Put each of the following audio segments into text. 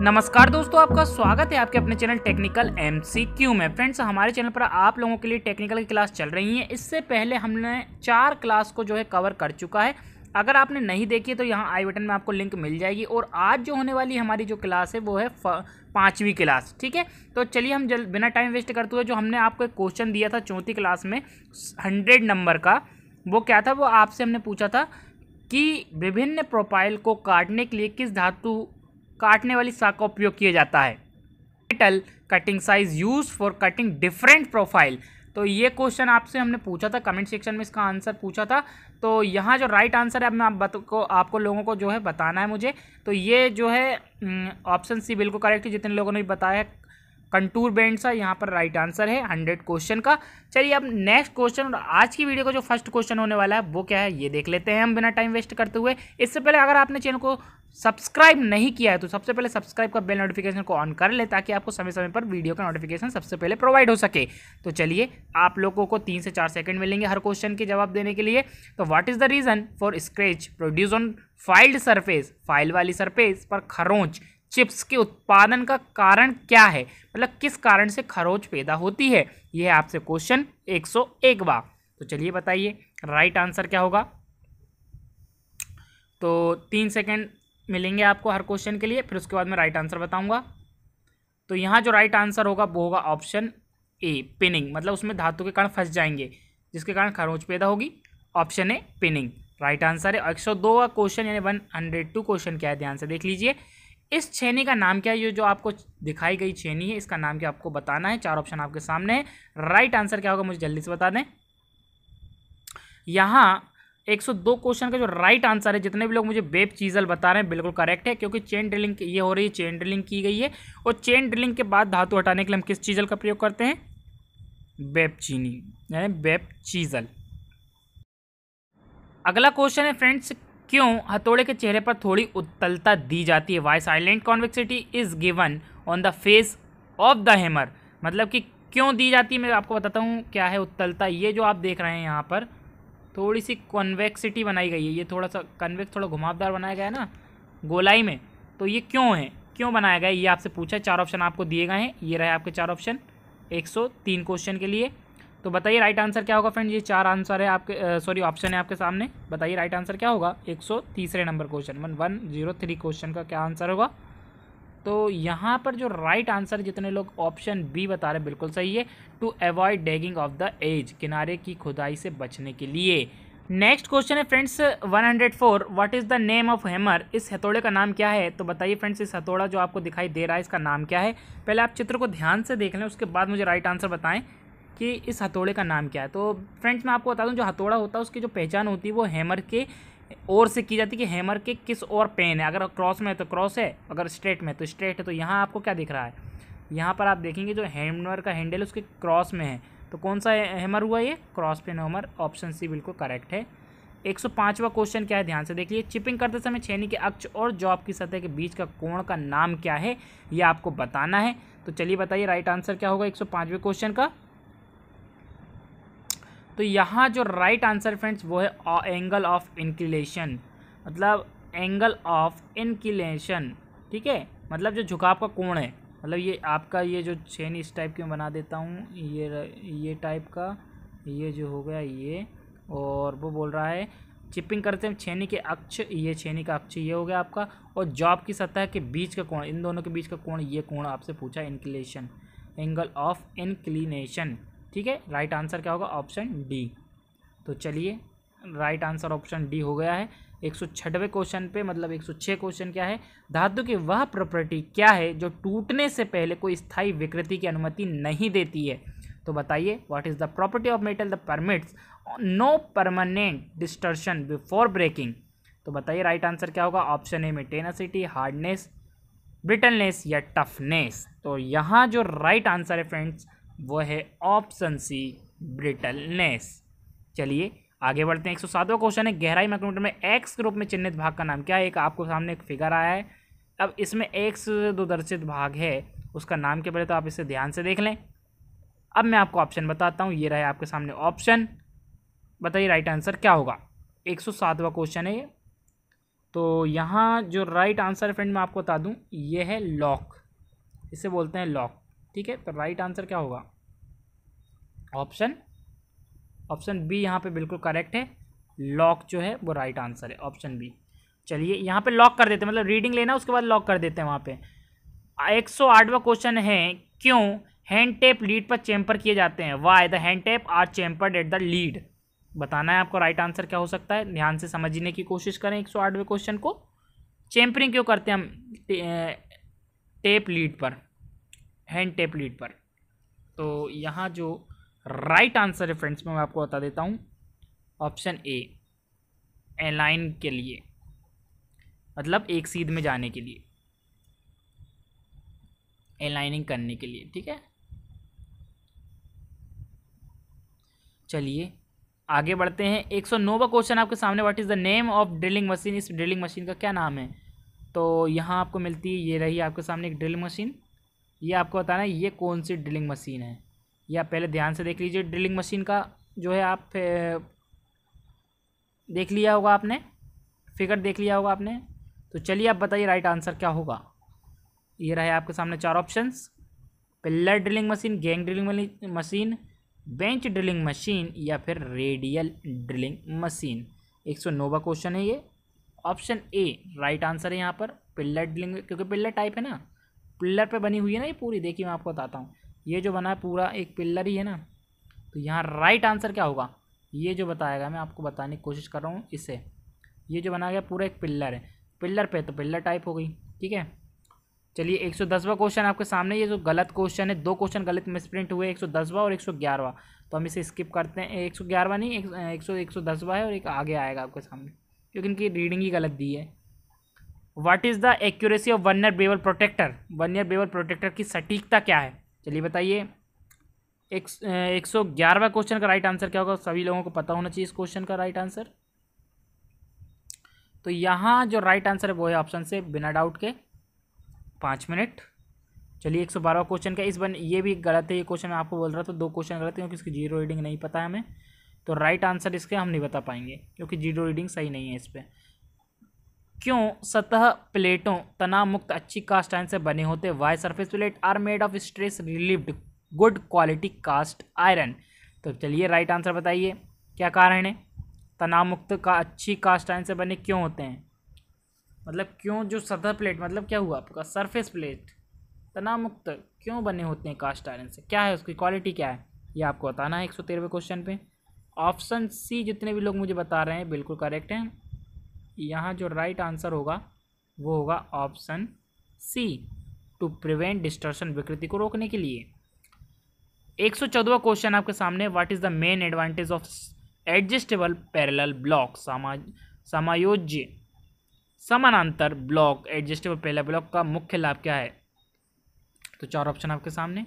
नमस्कार दोस्तों आपका स्वागत है आपके अपने चैनल टेक्निकल क्यू में फ्रेंड्स हमारे चैनल पर आप लोगों के लिए टेक्निकल की क्लास चल रही है इससे पहले हमने चार क्लास को जो है कवर कर चुका है अगर आपने नहीं देखी है तो यहाँ आई बटन में आपको लिंक मिल जाएगी और आज जो होने वाली हमारी जो क्लास है वो है पाँचवीं क्लास ठीक है तो चलिए हम जल बिना टाइम वेस्ट करते हुए जो हमने आपको एक क्वेश्चन दिया था चौथी क्लास में हंड्रेड नंबर का वो क्या था वो आपसे हमने पूछा था कि विभिन्न प्रोफाइल को काटने के लिए किस धातु काटने वाली साग का उपयोग किया जाता है metal cutting size use for cutting different profile तो ये क्वेश्चन आपसे हमने पूछा था कमेंट सेक्शन में इसका आंसर पूछा था तो यहाँ जो राइट आंसर है अब मैं आप बत, को आपको लोगों को जो है बताना है मुझे तो ये जो है ऑप्शन सी बिल्कुल करेक्ट है जितने लोगों ने भी बताया कंटूर बैंड सा यहाँ पर राइट आंसर है हंड्रेड क्वेश्चन का चलिए अब नेक्स्ट क्वेश्चन और आज की वीडियो का जो फर्स्ट क्वेश्चन होने वाला है वो क्या है ये देख लेते हैं हम बिना टाइम वेस्ट करते हुए इससे पहले अगर आपने चैनल को सब्सक्राइब नहीं किया है तो सबसे पहले सब्सक्राइब का बेल नोटिफिकेशन को ऑन कर ले ताकि आपको समय समय पर वीडियो का नोटिफिकेशन सबसे पहले प्रोवाइड हो सके तो चलिए आप लोगों को तीन से चार सेकंड मिलेंगे हर क्वेश्चन के जवाब देने के लिए तो what is the reason for scratch produce on filed surface file वाली सरफेस पर खरोंच चिप्स के उत्पादन का कारण क्या है मतलब किस कारण से खरोच पैदा होती है यह है आपसे क्वेश्चन एक सौ एक बार तो चलिए बताइए राइट आंसर क्या होगा तो तीन सेकंड मिलेंगे आपको हर क्वेश्चन के लिए फिर उसके बाद मैं राइट आंसर बताऊंगा तो यहाँ जो राइट आंसर होगा वो होगा ऑप्शन ए पिनिंग मतलब उसमें धातु के कारण फंस जाएंगे जिसके कारण खरोच पैदा होगी option A pinning right answer है एक सौ दो का क्वेश्चन यानी वन हंड्रेड टू क्वेश्चन क्या है ध्यान से देख लीजिए इस छेनी का नाम क्या है ये जो आपको दिखाई गई छेनी है इसका नाम क्या आपको बताना है चार ऑप्शन आपके सामने है राइट आंसर क्या होगा मुझे जल्दी से बता दें यहाँ 102 क्वेश्चन का जो राइट आंसर है जितने भी लोग मुझे बेब चीजल बता रहे हैं बिल्कुल करेक्ट है क्योंकि चेन ड्रिलिंग ये हो रही है चेन ड्रिलिंग की गई है और चेन ड्रिलिंग के बाद धातु हटाने के लिए हम किस चीजल का प्रयोग करते हैं बेब चीनी यानी बेब चीजल अगला क्वेश्चन है फ्रेंड्स क्यों हथौड़े के चेहरे पर थोड़ी उत्तलता दी जाती है why silent convexity is given on the face of the hammer मतलब कि क्यों दी जाती है मैं आपको बताता हूँ क्या है उत्तलता ये जो आप देख रहे हैं यहाँ पर थोड़ी सी कॉन्वेक्सिटी बनाई गई है ये थोड़ा सा कन्वेक्स थोड़ा घुमावदार बनाया गया है ना गोलाई में तो ये क्यों है क्यों बनाया गया ये आपसे पूछा चार ऑप्शन आपको दिए गए हैं ये रहे आपके चार ऑप्शन एक क्वेश्चन के लिए तो बताइए राइट आंसर क्या होगा फ्रेंड ये चार आंसर है आपके सॉरी ऑप्शन है आपके सामने बताइए राइट आंसर क्या होगा एक सौ तीसरे number question one one zero three question का क्या आंसर होगा तो यहाँ पर जो राइट आंसर जितने लोग ऑप्शन बी बता रहे हैं बिल्कुल सही है to avoid digging of the edge किनारे की खुदाई से बचने के लिए नेक्स्ट क्वेश्चन है friends 104 what is the name of hammer इस हथौड़े का नाम क्या है तो बताइए फ्रेंड्स इस हथौड़ा जो आपको दिखाई दे रहा है इसका नाम क्या है पहले आप चित्र को ध्यान से देख लें उसके बाद मुझे राइट आंसर बताएं कि इस हथौड़े का नाम क्या है तो फ्रेंड्स मैं आपको बता दूं जो हथौड़ा होता है उसकी जो पहचान होती है वो हैमर के और से की जाती है कि हैमर के किस और पेन है अगर क्रॉस में है तो क्रॉस है अगर स्ट्रेट में तो स्ट्रेट है तो यहाँ आपको क्या दिख रहा है यहाँ पर आप देखेंगे जो हैमर का हैंडल है उसके क्रॉस में है तो कौन सा हैमर हुआ ये cross pein hammer option C बिल्कुल करेक्ट है एक सौ पाँचवा क्वेश्चन क्या है ध्यान से देखिए चिपिंग करते समय छेनी के अक्ष और जॉब की सतह के बीच का कोण का नाम क्या है ये आपको बताना है तो चलिए बताइए राइट आंसर क्या होगा एक सौ पाँचवें क्वेश्चन का तो यहाँ जो राइट आंसर फ्रेंड्स वो है एंगल ऑफ इंक्लेशन मतलब एंगल ऑफ इंक्लेशन ठीक है मतलब जो झुकाव का कोण है मतलब ये आपका ये जो चेन इस टाइप के मैं बना देता हूँ ये ये टाइप का ये जो हो गया ये और वो बोल रहा है चिपिंग करते हैं छेनी के अक्ष ये छेनी का अक्ष ये हो गया आपका और जॉब की सतह के बीच का कोण इन दोनों के बीच का कोण ये कोण आपसे पूछा इंक्लेशन एंगल ऑफ इंक्लिनेशन ठीक है राइट आंसर क्या होगा ऑप्शन डी तो चलिए राइट आंसर ऑप्शन डी हो गया है एक सौ छठवें क्वेश्चन पे मतलब एक सौ छः क्वेश्चन क्या है धातु की वह प्रॉपर्टी क्या है जो टूटने से पहले कोई स्थायी विकृति की अनुमति नहीं देती है तो बताइए what is the property of metal the permits no permanent distortion before breaking तो बताइए राइट आंसर क्या होगा ऑप्शन ए में टेनासिटी हार्डनेस ब्रिटलनेस या टफनेस तो यहाँ जो राइट right आंसर है फ्रेंड्स वो है ऑप्शन सी ब्रिटलनेस चलिए आगे बढ़ते हैं एक सौ सातवा क्वेश्चन है गहराई माइक्रोमीटर में एक्स के रूप में चिन्हित भाग का नाम क्या है एक आपको सामने एक फिगर आया है अब इसमें एक्स दो दर्शित भाग है उसका नाम क्या पहले तो आप इसे ध्यान से देख लें अब मैं आपको ऑप्शन बताता हूँ ये रहे आपके सामने ऑप्शन बताइए राइट आंसर क्या होगा एक सौ सातवा क्वेश्चन है ये तो यहाँ जो राइट आंसर फ्रेंड मैं आपको बता दूँ ये है लॉक इसे बोलते हैं लॉक ठीक है तो राइट आंसर क्या होगा ऑप्शन ऑप्शन बी यहाँ पे बिल्कुल करेक्ट है लॉक जो है वो राइट आंसर है ऑप्शन बी चलिए यहाँ पे लॉक कर देते हैं मतलब रीडिंग लेना उसके बाद लॉक कर देते हैं वहाँ पे एक सौ आठवा क्वेश्चन है क्यों हैंड टेप लीड पर चैम्पर किए जाते हैं why the hand tap are chamfered at the lead बताना है आपको राइट आंसर क्या हो सकता है ध्यान से समझने की कोशिश करें एक सौ आठवें क्वेश्चन को चैम्परिंग क्यों करते हैं हम टेप लीड पर हैंड टेप लीड पर तो यहाँ जो राइट आंसर है फ्रेंड्स मैं आपको बता देता हूँ ऑप्शन ए एलाइन के लिए मतलब एक सीध में जाने के लिए एलाइनिंग करने के लिए ठीक है चलिए आगे बढ़ते हैं एक सौ नौवा क्वेश्चन आपके सामने what is the name of drilling machine इस ड्रिलिंग मशीन का क्या नाम है तो यहाँ आपको मिलती है ये रही आपके सामने एक ड्रिल मशीन ये आपको बताना है ये कौन सी ड्रिलिंग मशीन है ये आप पहले ध्यान से देख लीजिए ड्रिलिंग मशीन का जो है आप देख लिया होगा आपने फिगर देख लिया होगा आपने तो चलिए आप बताइए राइट आंसर क्या होगा ये रहे आपके सामने चार options pillar drilling machine gang drilling machine bench drilling machine या फिर रेडियल ड्रिलिंग मशीन एक सौ नौवा क्वेश्चन है ये ऑप्शन ए राइट आंसर है यहाँ पर पिल्लर ड्रिलिंग क्योंकि पिल्लर टाइप है ना पिल्लर पे बनी हुई है ना ये पूरी देखिए मैं आपको बताता हूँ ये जो बना है पूरा एक पिल्लर ही है ना तो यहाँ राइट आंसर क्या होगा ये जो बताएगा मैं आपको बताने की कोशिश कर रहा हूँ इसे ये जो बनाया गया पूरा एक पिल्लर है पिल्लर पे तो पिल्लर टाइप हो गई ठीक है चलिए एक सौ दसवा क्वेश्चन आपके सामने ये जो गलत क्वेश्चन है दो क्वेश्चन गलत मिसप्रिंट हुए एक सौ दसवा और एक सौ ग्यारहवा तो हम इसे स्किप करते हैं एक सौ ग्यारहवा नहीं एक सौ एक सौ दसवा है और एक आगे आएगा आपके सामने क्योंकि इनकी रीडिंग ही गलत दी है what is the accuracy of vernier bevel bevel protractor vernier bevel bevel protractor की सटीकता क्या है चलिए बताइए एक एक सौ ग्यारहवा क्वेश्चन का राइट आंसर क्या होगा सभी लोगों को पता होना चाहिए इस क्वेश्चन का राइट आंसर तो यहाँ जो राइट आंसर है वो है ऑप्शन से बिना डाउट के पाँच मिनट चलिए एक सौ बारह क्वेश्चन का इस बन ये भी गलत है ये क्वेश्चन मैं आपको बोल रहा था दो क्वेश्चन गलत है क्योंकि इसकी जीरो रीडिंग नहीं पता है हमें तो राइट आंसर इसके हम नहीं बता पाएंगे क्योंकि जीरो रीडिंग सही नहीं है इस पर क्यों सतह प्लेटों तनाव मुक्त अच्छी कास्ट आयरन से बने होते why surface plate are made of stress relieved good quality cast iron तो चलिए राइट आंसर बताइए क्या कारण है तनाव मुक्त का अच्छी कास्ट आयरन से बने क्यों होते हैं मतलब क्यों जो सतह प्लेट मतलब क्या हुआ आपका सरफेस प्लेट तनाव मुक्त क्यों बने होते हैं कास्ट आयरन से क्या है उसकी क्वालिटी क्या है ये आपको बताना है एक सौ तेरहवें क्वेश्चन पे ऑप्शन सी जितने भी लोग मुझे बता रहे हैं बिल्कुल करेक्ट हैं यहाँ जो राइट आंसर होगा वो होगा option C to prevent distortion विकृति को रोकने के लिए एक सौ चौदवा क्वेश्चन आपके सामने what is the main advantage of adjustable parallel block समायोज्य समानांतर ब्लॉक एडजस्टेबल पैरेलल ब्लॉक का मुख्य लाभ क्या है तो चार ऑप्शन आपके सामने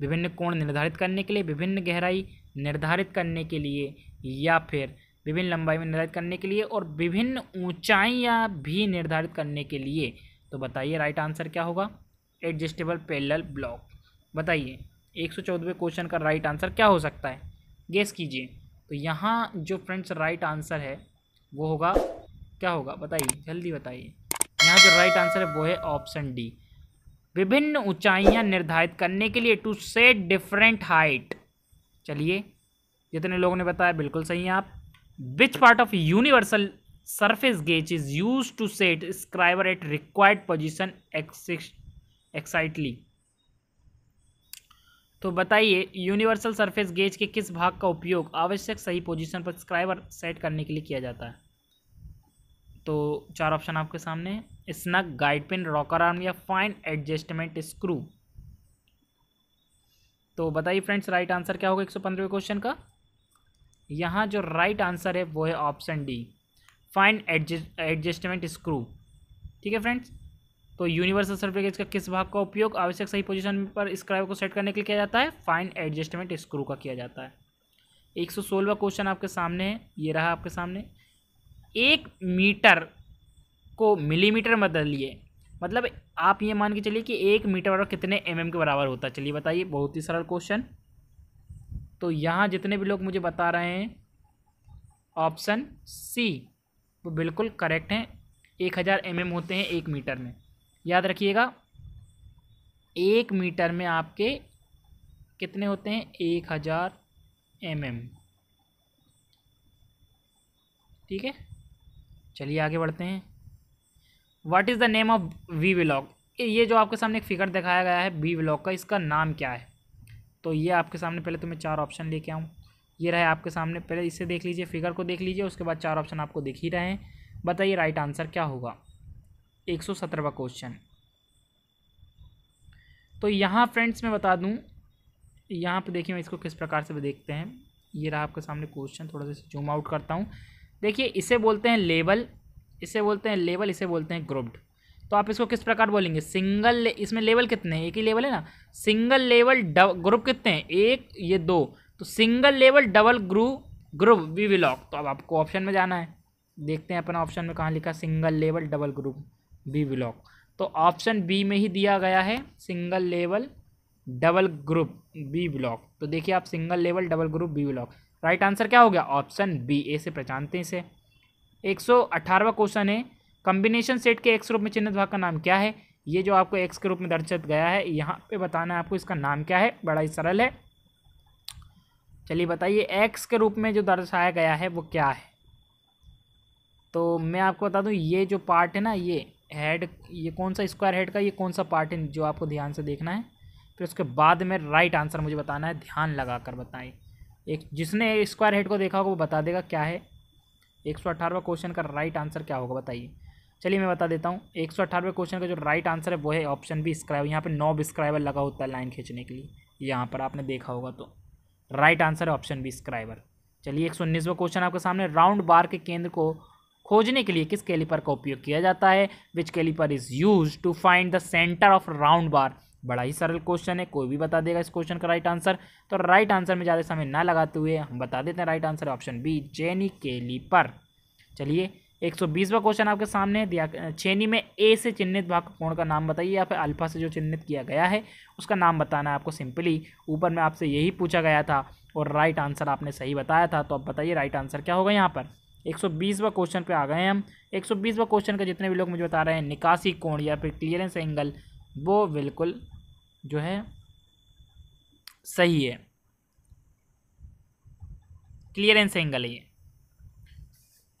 विभिन्न कोण निर्धारित करने के लिए विभिन्न गहराई निर्धारित करने के लिए या फिर विभिन्न लंबाई में निर्धारित करने के लिए और विभिन्न ऊँचाइयाँ भी निर्धारित करने के लिए तो बताइए राइट आंसर क्या होगा एडजस्टेबल पैरेलल ब्लॉक बताइए एक सौ चौदहवें क्वेश्चन का राइट आंसर क्या हो सकता है गेस कीजिए तो यहाँ जो फ्रेंड्स राइट आंसर है वो होगा क्या होगा बताइए जल्दी बताइए यहाँ जो राइट आंसर है वो है ऑप्शन डी विभिन्न ऊंचाइयाँ निर्धारित करने के लिए टू सेट डिफरेंट हाइट चलिए जितने लोगों ने बताया बिल्कुल सही हैं आप which part of universal surface gauge is use to set scriber at required position exactly तो बताइए यूनिवर्सल सरफेस गेज के किस भाग का उपयोग आवश्यक सही पोजिशन पर स्क्राइबर सेट करने के लिए किया जाता है तो चार ऑप्शन आपके सामने snug guide pin rocker arm या फाइन एडजस्टमेंट स्क्रू तो बताइए फ्रेंड्स राइट आंसर क्या होगा एक सौ पंद्रहवें क्वेश्चन का यहाँ जो राइट right आंसर है वो है option D find adjustment screw ठीक है फ्रेंड्स तो यूनिवर्सल सर्फेस का किस भाग का उपयोग आवश्यक सही पोजीशन पर स्क्राइब को सेट करने के लिए किया जाता है फाइन एडजस्टमेंट स्क्रू का किया जाता है एक सौ सोलहवा क्वेश्चन आपके सामने है ये रहा आपके सामने एक मीटर को मिलीमीटर में बदलिए मतलब आप ये मान के चलिए कि एक मीटर बराबर कितने एम के बराबर होता है चलिए बताइए बहुत ही सरल क्वेश्चन तो यहाँ जितने भी लोग मुझे बता रहे हैं ऑप्शन सी वो बिल्कुल करेक्ट हैं एक हज़ार एम होते हैं एक मीटर में याद रखिएगा एक मीटर में आपके कितने होते हैं एक हज़ार एम ठीक है चलिए आगे बढ़ते हैं what is the name of V block ये जो आपके सामने एक फिगर दिखाया गया है बी व्लॉग का इसका नाम क्या है तो ये आपके सामने पहले तो मैं चार ऑप्शन लेके आऊँ ये रहे आपके सामने पहले इसे देख लीजिए फिगर को देख लीजिए उसके बाद चार ऑप्शन आपको दिख ही रहे हैं बताइए राइट आंसर क्या होगा एक सौ सत्रहवा क्वेश्चन तो यहाँ फ्रेंड्स मैं बता दूँ यहाँ पर देखिए मैं इसको किस प्रकार से देखते हैं ये रहा आपके सामने क्वेश्चन थोड़ा सा जूम आउट करता हूँ देखिए इसे बोलते हैं लेबल इसे बोलते हैं लेबल इसे बोलते हैं ग्रुप्ड तो आप इसको किस प्रकार बोलेंगे सिंगल ले, इसमें लेवल कितने हैं एक ही लेवल है ना सिंगल लेवल ग्रुप कितने हैं एक ये दो तो सिंगल लेवल डबल ग्रू ग्रुप वी विलॉक तो अब आपको ऑप्शन में जाना है देखते हैं अपना ऑप्शन में कहाँ लिखा single level double groove V block तो ऑप्शन बी में ही दिया गया है single level double groove V block तो देखिए आप single level double groove V block right answer क्या हो गया ऑप्शन बी ए से पहचानते हैं इसे एक सौ अठारहवा क्वेश्चन है कॉम्बिनेशन सेट के एक्स रूप में चिन्हित भाग का नाम क्या है ये जो आपको एक्स के रूप में दर्शित गया है यहाँ पे बताना है आपको इसका नाम क्या है बड़ा ही सरल है चलिए बताइए एक्स के रूप में जो दर्शाया गया है वो क्या है तो मैं आपको बता दूँ ये जो पार्ट है ना ये हेड ये कौन सा स्क्वायर हेड का ये कौन सा पार्ट है जो आपको ध्यान से देखना है फिर उसके बाद में राइट आंसर मुझे बताना है ध्यान लगा कर बताएं एक जिसने स्क्वायर हेड को देखा होगा वो बता देगा क्या है एक सौ अठारहवा क्वेश्चन का राइट आंसर क्या होगा बताइए चलिए मैं बता देता हूँ एक सौ अठारहवें क्वेश्चन का जो राइट आंसर है वो है ऑप्शन बी स्क्राइबर यहाँ पर नॉब स्क्राइबर लगा होता है लाइन खींचने के लिए यहाँ पर आपने देखा होगा तो राइट आंसर है ऑप्शन बी स्क्राइबर चलिए एक सौ क्वेश्चन आपके सामने राउंड बार के केंद्र को खोजने के लिए किस कैलीपर का उपयोग किया जाता है which caliper is use to find the centre of round bar बड़ा ही सरल क्वेश्चन है कोई भी बता देगा इस क्वेश्चन का राइट आंसर तो राइट आंसर में ज़्यादा समय ना लगाते हुए हम बता देते हैं right answer option B jenny caliper चलिए एक सौ बीसवा क्वेश्चन आपके सामने दिया चेनी में ए से चिन्हित भाग कोण का नाम बताइए या फिर अल्फा से जो चिन्हित किया गया है उसका नाम बताना है आपको सिंपली ऊपर में आपसे यही पूछा गया था और राइट आंसर आपने सही बताया था तो अब बताइए राइट आंसर क्या होगा यहाँ पर एक सौ बीसवा क्वेश्चन पे आ गए हैं हम एक सौ बीसवा क्वेश्चन का जितने भी लोग मुझे बता रहे हैं निकासी कोण या फिर क्लियरेंस एंगल वो बिल्कुल जो है सही है क्लियरेंस एंगल ये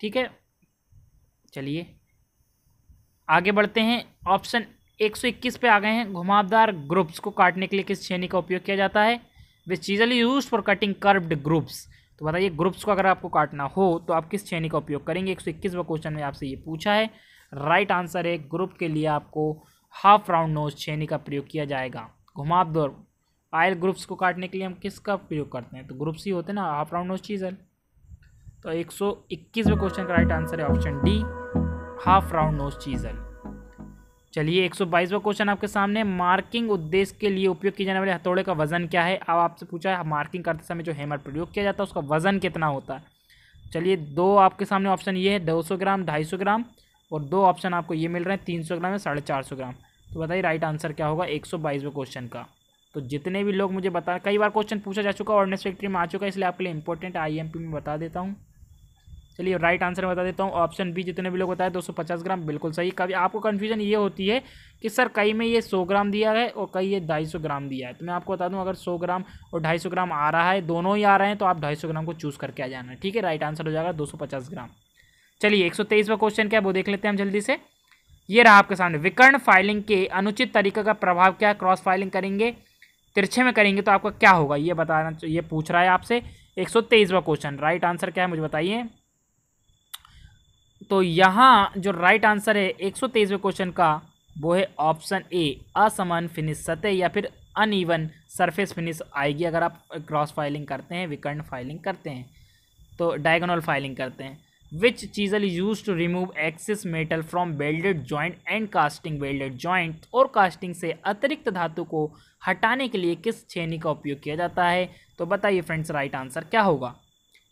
ठीक है चलिए आगे बढ़ते हैं ऑप्शन 121 पे आ गए हैं घुमावदार ग्रुप्स को काटने के लिए किस छेनी का उपयोग किया जाता है which chisel use for cutting curved grooves तो बताइए ग्रुप्स को अगर आपको काटना हो तो आप किस छेनी का उपयोग करेंगे एक सौ इक्कीसवा क्वेश्चन में आपसे ये पूछा है राइट आंसर है ग्रुप के लिए आपको हाफ राउंड नोज छेनी का प्रयोग किया जाएगा घुमावदार आयल ग्रुप्स को काटने के लिए हम किसका प्रयोग करते हैं तो ग्रुप्स ही होते हैं ना हाफ राउंड नोज चीजल तो एक सौ इक्कीसवें क्वेश्चन का राइट आंसर है option D half round nose chisel चलिए एक सौ क्वेश्चन आपके सामने मार्किंग उद्देश्य के लिए उपयोग किए जाने वाले हथौड़े का वजन क्या है अब आपसे पूछा है मार्किंग करते समय जो हैमर प्रयोग किया जाता है उसका वजन कितना होता है चलिए दो आपके सामने ऑप्शन ये है दो सौ ग्राम ढाई सौ ग्राम और दो ऑप्शन आपको ये मिल रहे हैं तीन सौ ग्राम या साढ़े चार सौ ग्राम तो बताइए राइट आंसर क्या होगा एक सौ बाईसवें क्वेश्चन का तो जितने भी लोग मुझे बता कई बार क्वेश्चन पूछा जा चुका और नेक्स्ट फैक्ट्री में आ चुका है इसलिए आपके लिए इंपॉर्टेंट आई में बता देता हूँ चलिए राइट आंसर बता देता हूँ ऑप्शन बी जितने भी लोग बताए दो ग्राम बिल्कुल सही कभी आपको कन्फ्यूजन ये होती है कि सर कई में ये 100 ग्राम दिया है और कई ये 250 ग्राम दिया है तो मैं आपको बता दूँ अगर 100 ग्राम और 250 ग्राम आ रहा है दोनों ही आ रहे हैं तो आप 250 ग्राम को चूज़ करके आ जाना है ठीक है राइट आंसर हो जाएगा दो ग्राम चलिए एक सौ क्वेश्चन क्या है वो देख लेते हैं हम जल्दी से ये रहा आपके सामने विकर्ण फाइलिंग के अनुचित तरीके का प्रभाव क्या है क्रॉस फाइलिंग करेंगे तिरछे में करेंगे तो आपका क्या होगा ये बताना ये पूछ रहा है आपसे एक सौ क्वेश्चन राइट आंसर क्या है मुझे बताइए तो यहाँ जो राइट आंसर है एक सौ क्वेश्चन का वो है ऑप्शन ए असमान फिनिश सतह या फिर अनइवन सरफेस फिनिश आएगी अगर आप क्रॉस फाइलिंग करते हैं विकर्ण फाइलिंग करते हैं तो डायगोनल फाइलिंग करते हैं which chisel use to remove excess metal from welded joint and casting welded joint और कास्टिंग से अतिरिक्त धातु को हटाने के लिए किस छेनी का उपयोग किया जाता है तो बताइए फ्रेंड्स राइट आंसर क्या होगा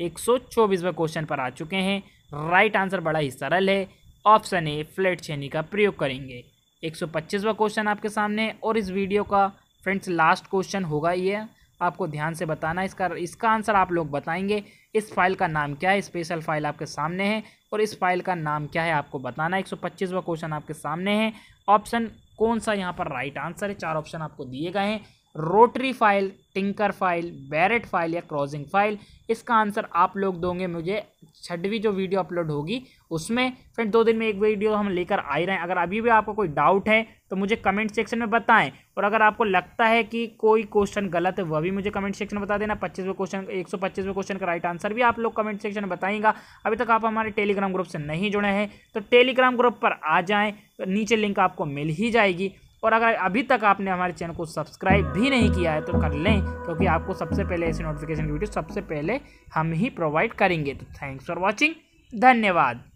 एक सौ चौबीसवें क्वेश्चन पर आ चुके हैं राइट आंसर बड़ा ही सरल है ऑप्शन ए फ्लैट छेनी का प्रयोग करेंगे एक सौ पच्चीसवा क्वेश्चन आपके सामने और इस वीडियो का फ्रेंड्स लास्ट क्वेश्चन होगा ये आपको ध्यान से बताना इसका इसका आंसर आप लोग बताएंगे इस फाइल का नाम क्या है स्पेशल फाइल आपके सामने है और इस फाइल का नाम क्या है आपको बताना है एक सौ पच्चीसवा क्वेश्चन आपके सामने है ऑप्शन कौन सा यहाँ पर राइट आंसर है चार ऑप्शन आपको दिए गए हैं rotary file tinker file barrette file या क्रॉसिंग फाइल इसका आंसर आप लोग दोगे मुझे छठवीं जो वीडियो अपलोड होगी उसमें फ्रेंड दो दिन में एक वीडियो हम लेकर आ ही रहे हैं अगर अभी भी आपको कोई डाउट है तो मुझे कमेंट सेक्शन में बताएं और अगर आपको लगता है कि कोई क्वेश्चन गलत है वह भी मुझे कमेंट सेक्शन में बता देना पच्चीसवें क्वेश्चन एक सौ पच्चीसवें क्वेश्चन का राइट आंसर भी आप लोग कमेंट सेक्शन में बताएंगा अभी तक आप हमारे टेलीग्राम ग्रुप से नहीं जुड़े हैं तो टेलीग्राम ग्रुप पर आ जाएँ नीचे लिंक आपको मिल ही जाएगी और अगर अभी तक आपने हमारे चैनल को सब्सक्राइब भी नहीं किया है तो कर लें क्योंकि आपको सबसे पहले ऐसी नोटिफिकेशन की वीडियो सबसे पहले हम ही प्रोवाइड करेंगे तो थैंक्स फॉर वॉचिंग धन्यवाद